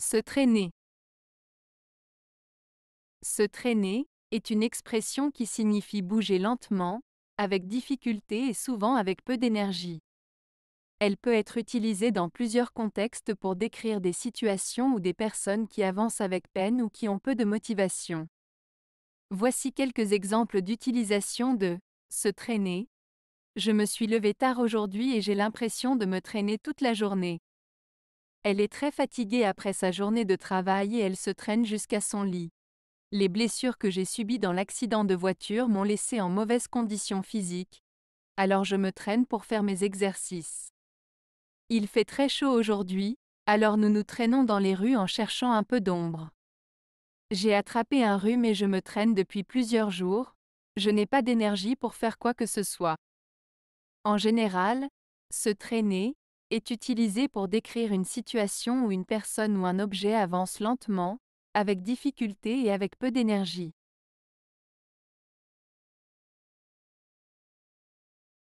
Se traîner. Se traîner est une expression qui signifie bouger lentement, avec difficulté et souvent avec peu d'énergie. Elle peut être utilisée dans plusieurs contextes pour décrire des situations ou des personnes qui avancent avec peine ou qui ont peu de motivation. Voici quelques exemples d'utilisation de se traîner. Je me suis levé tard aujourd'hui et j'ai l'impression de me traîner toute la journée. Elle est très fatiguée après sa journée de travail et elle se traîne jusqu'à son lit. Les blessures que j'ai subies dans l'accident de voiture m'ont laissée en mauvaise condition physique. Alors je me traîne pour faire mes exercices. Il fait très chaud aujourd'hui, alors nous nous traînons dans les rues en cherchant un peu d'ombre. J'ai attrapé un rhume et je me traîne depuis plusieurs jours. Je n'ai pas d'énergie pour faire quoi que ce soit. En général, se traîner, est utilisé pour décrire une situation où une personne ou un objet avance lentement, avec difficulté et avec peu d'énergie.